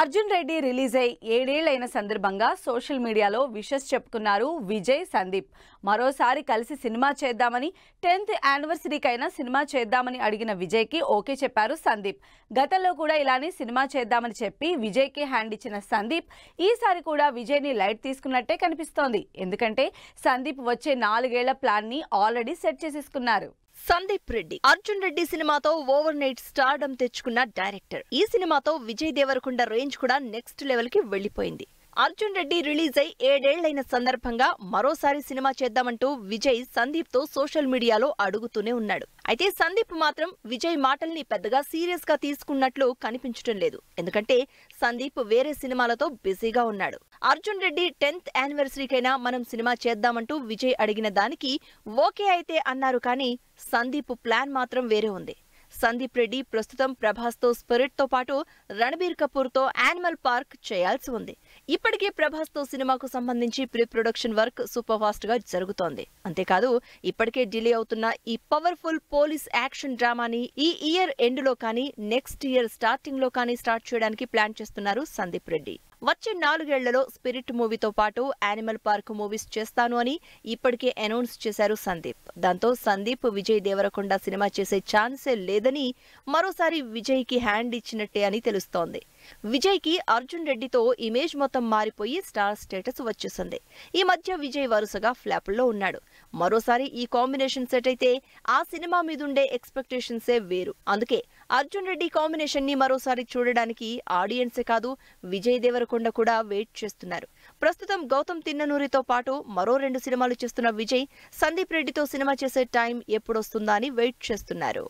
Arjun Reddy release అయి ఏడేళ్లైన సందర్భంగా social మీడియాలో విషెస్ చెప్పుకున్నారు విజయ్ సందీప్ మరోసారి కలిసి సినిమా చేద్దామని టెన్త్ యానివర్సరీకైనా సినిమా చేద్దామని అడిగిన విజయ్కి ఓకే చెప్పారు సందీప్ గతంలో కూడా ఇలానే సినిమా చేద్దామని చెప్పి విజయ్కి హ్యాండ్ ఇచ్చిన సందీప్ ఈసారి కూడా విజయ్ని లైట్ తీసుకున్నట్టే కనిపిస్తోంది ఎందుకంటే సందీప్ వచ్చే నాలుగేళ్ల ప్లాన్ని ఆల్రెడీ సెట్ చేసేసుకున్నారు సందీప్ రెడ్డి అర్జున్ రెడ్డి సినిమాతో ఓవర్ నైట్ స్టార్డం తెచ్చుకున్న డైరెక్టర్ ఈ సినిమాతో విజయ్ దేవరకొండ రేంజ్ కూడా నెక్స్ట్ లెవెల్ కి వెళ్లిపోయింది అర్జున్ రెడ్డి రిలీజ్ అయి ఏడేళ్లైన సందర్భంగా మరోసారి సినిమా చేద్దామంటూ విజయ్ సందీప్ తో సోషల్ మీడియాలో అడుగుతూనే ఉన్నాడు అయితే సందీప్ మాత్రం విజయ్ మాటల్ని పెద్దగా సీరియస్ గా తీసుకున్నట్లు కనిపించడం లేదు ఎందుకంటే సందీప్ వేరే సినిమాలతో బిజీగా ఉన్నాడు అర్జున్ రెడ్డి టెన్త్ యానివర్సరీకైనా మనం సినిమా చేద్దామంటూ విజయ్ అడిగిన దానికి ఓకే అయితే అన్నారు కానీ సందీప్ ప్లాన్ మాత్రం వేరే ఉంది సందీప్ రెడ్డి ప్రస్తుతం ప్రభాస్తో స్పిరిట్తో పాటు రణబీర్ కపూర్తో యానిమల్ పార్క్ చేయాల్సి ఉంది ఇప్పటికే ప్రభాస్తో సినిమాకు సంబంధించి ప్రీ ప్రొడక్షన్ వర్క్ సూపర్ గా జరుగుతోంది అంతేకాదు ఇప్పటికే డిలే అవుతున్న ఈ పవర్ఫుల్ పోలీస్ యాక్షన్ డ్రామాని ఈ ఇయర్ ఎండ్లో కానీ నెక్స్ట్ ఇయర్ స్టార్టింగ్లో కానీ స్టార్ట్ చేయడానికి ప్లాన్ చేస్తున్నారు సందీప్ రెడ్డి వచ్చే నాలుగేళ్లలో స్పిరిట్ మూవీతో పాటు యానిమల్ పార్క్ మూవీస్ చేస్తాను అని ఇప్పటికే అనౌన్స్ చేశారు సందీప్ దాంతో సందీప్ విజయ్ దేవరకొండ సినిమా చేసే ఛాన్సే లేదని మరోసారి విజయ్కి హ్యాండ్ ఇచ్చినట్టే అని తెలుస్తోంది విజయ్ కి అర్జున్ రెడ్డితో ఇమేజ్ మొత్తం మారిపోయి స్టార్ స్టేటస్ వచ్చేసింది ఈ మధ్య విజయ్ వరుసగా ఫ్లాపుల్లో ఉన్నాడు మరోసారి ఈ కాంబినేషన్ సెట్ అయితే ఆ సినిమా మీదుండే ఎక్స్పెక్టేషన్సే వేరు అందుకే అర్జున్ రెడ్డి కాంబినేషన్ని మరోసారి చూడడానికి ఆడియన్సే కాదు విజయ్ దేవరకొండ కూడా వెయిట్ చేస్తున్నారు ప్రస్తుతం గౌతమ్ తిన్ననూరితో పాటు మరో రెండు సినిమాలు చేస్తున్న విజయ్ సందీప్ రెడ్డితో సినిమా చేసే టైం ఎప్పుడొస్తుందా అని వెయిట్ చేస్తున్నారు